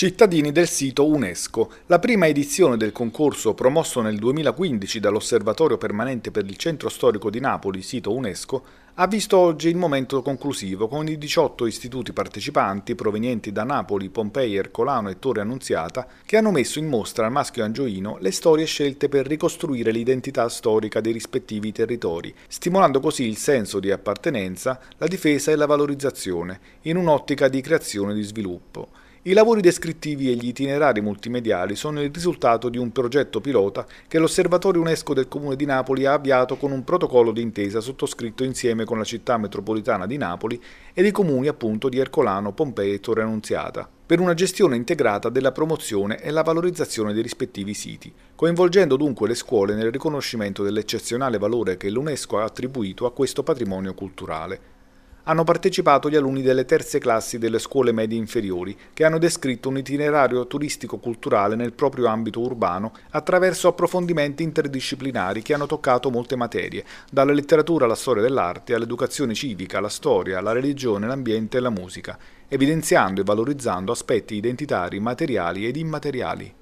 Cittadini del sito UNESCO, la prima edizione del concorso promosso nel 2015 dall'Osservatorio permanente per il centro storico di Napoli, sito UNESCO, ha visto oggi il momento conclusivo con i 18 istituti partecipanti provenienti da Napoli, Pompei, Ercolano e Torre Annunziata che hanno messo in mostra al maschio angioino le storie scelte per ricostruire l'identità storica dei rispettivi territori, stimolando così il senso di appartenenza, la difesa e la valorizzazione, in un'ottica di creazione e di sviluppo. I lavori descrittivi e gli itinerari multimediali sono il risultato di un progetto pilota che l'Osservatorio UNESCO del Comune di Napoli ha avviato con un protocollo d'intesa sottoscritto insieme con la città metropolitana di Napoli ed i comuni appunto di Ercolano, Pompei e Torre Annunziata per una gestione integrata della promozione e la valorizzazione dei rispettivi siti, coinvolgendo dunque le scuole nel riconoscimento dell'eccezionale valore che l'UNESCO ha attribuito a questo patrimonio culturale hanno partecipato gli alunni delle terze classi delle scuole medie inferiori che hanno descritto un itinerario turistico-culturale nel proprio ambito urbano attraverso approfondimenti interdisciplinari che hanno toccato molte materie, dalla letteratura alla storia dell'arte, all'educazione civica, alla storia, la religione, l'ambiente e la musica, evidenziando e valorizzando aspetti identitari, materiali ed immateriali.